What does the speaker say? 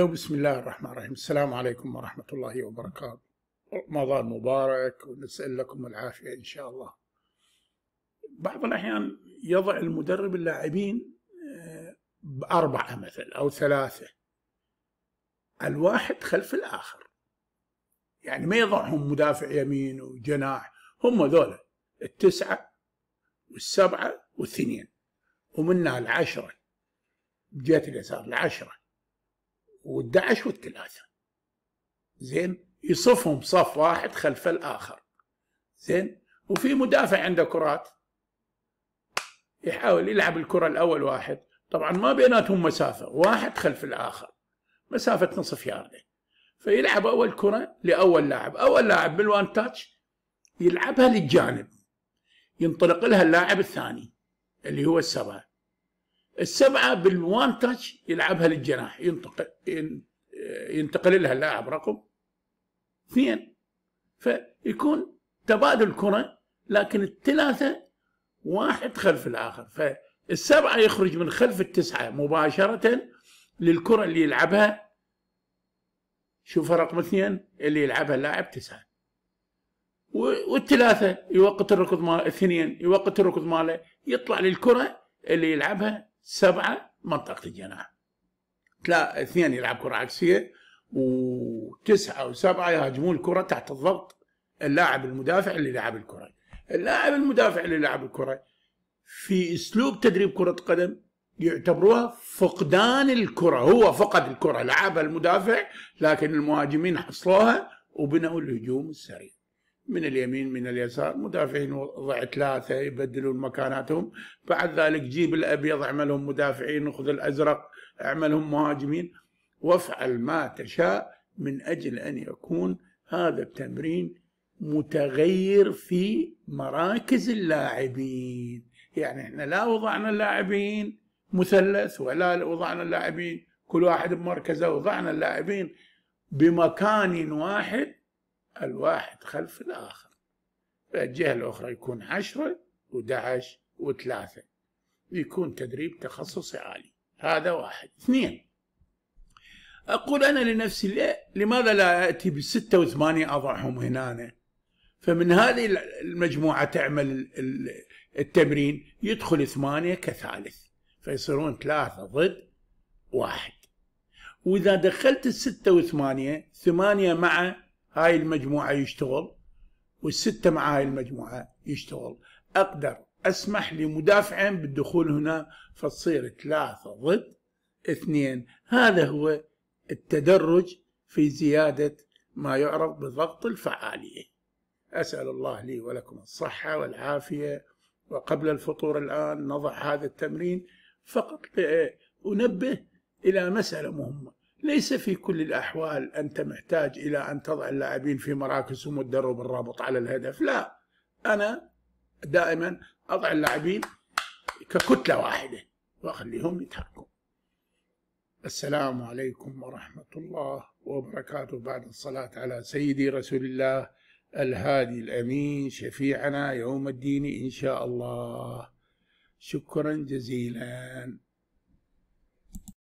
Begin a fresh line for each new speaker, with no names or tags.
بسم الله الرحمن الرحيم السلام عليكم ورحمة الله وبركاته رمضان مبارك ونسأل لكم العافية إن شاء الله بعض الأحيان يضع المدرب اللاعبين آه، بأربعة مثل أو ثلاثة الواحد خلف الآخر يعني ما يضعهم مدافع يمين وجناح هم ذولا التسعة والسبعة والثنين ومنها العشرة بجهة اليسار العشرة و11 والثلاثه زين يصفهم صف واحد خلف الاخر زين وفي مدافع عنده كرات يحاول يلعب الكره الاول واحد طبعا ما بيناتهم مسافه واحد خلف الاخر مسافه نصف يارده فيلعب اول كره لاول لاعب اول لاعب بالوان تاتش يلعبها للجانب ينطلق لها اللاعب الثاني اللي هو السبعه السبعه بالوان تاتش يلعبها للجناح ينتقل ينتقل لها اللاعب رقم اثنين فيكون تبادل كره لكن الثلاثه واحد خلف الاخر فالسبعه يخرج من خلف التسعه مباشره للكره اللي يلعبها شوف رقم اثنين اللي يلعبها اللاعب تسعه والثلاثه يوقت الركض مال اثنين يوقت الركض ماله يطلع للكره اللي يلعبها سبعة منطقة الجناح اثنين يلعب كرة عكسية وتسعة وسبعة يهاجمون الكرة تحت الضغط اللاعب المدافع اللي لعب الكرة اللاعب المدافع اللي لعب الكرة في اسلوب تدريب كرة قدم يعتبروها فقدان الكرة هو فقد الكرة لعبها المدافع لكن المهاجمين حصلوها وبنوا الهجوم السريع من اليمين من اليسار مدافعين وضع ثلاثة يبدلون مكاناتهم بعد ذلك جيب الأبيض اعملهم مدافعين وخذ الأزرق اعملهم مهاجمين وافعل ما تشاء من أجل أن يكون هذا التمرين متغير في مراكز اللاعبين يعني احنا لا وضعنا اللاعبين مثلث ولا وضعنا اللاعبين كل واحد بمركزه وضعنا اللاعبين بمكان واحد الواحد خلف الآخر الجهة الأخرى يكون عشرة ودعش وثلاثة يكون تدريب تخصصي عالي هذا واحد اثنين أقول أنا لنفسي لماذا لا أتي بستة وثمانية أضعهم هنا أنا؟ فمن هذه المجموعة تعمل التمرين يدخل ثمانية كثالث فيصيرون ثلاثة ضد واحد وإذا دخلت الستة وثمانية ثمانية مع هاي المجموعة يشتغل والستة مع هاي المجموعة يشتغل أقدر أسمح لمدافعين بالدخول هنا فتصير ثلاثة ضد اثنين هذا هو التدرج في زيادة ما يعرف بضغط الفعالية أسأل الله لي ولكم الصحة والعافية وقبل الفطور الآن نضع هذا التمرين فقط أنبه إلى مسألة مهمة ليس في كل الأحوال أنت محتاج إلى أن تضع اللاعبين في مراكزهم ومتدرب الرابط على الهدف لا أنا دائما أضع اللاعبين ككتلة واحدة وأخليهم يتحكموا السلام عليكم ورحمة الله وبركاته بعد الصلاة على سيدي رسول الله الهادي الأمين شفيعنا يوم الدين إن شاء الله شكرا جزيلا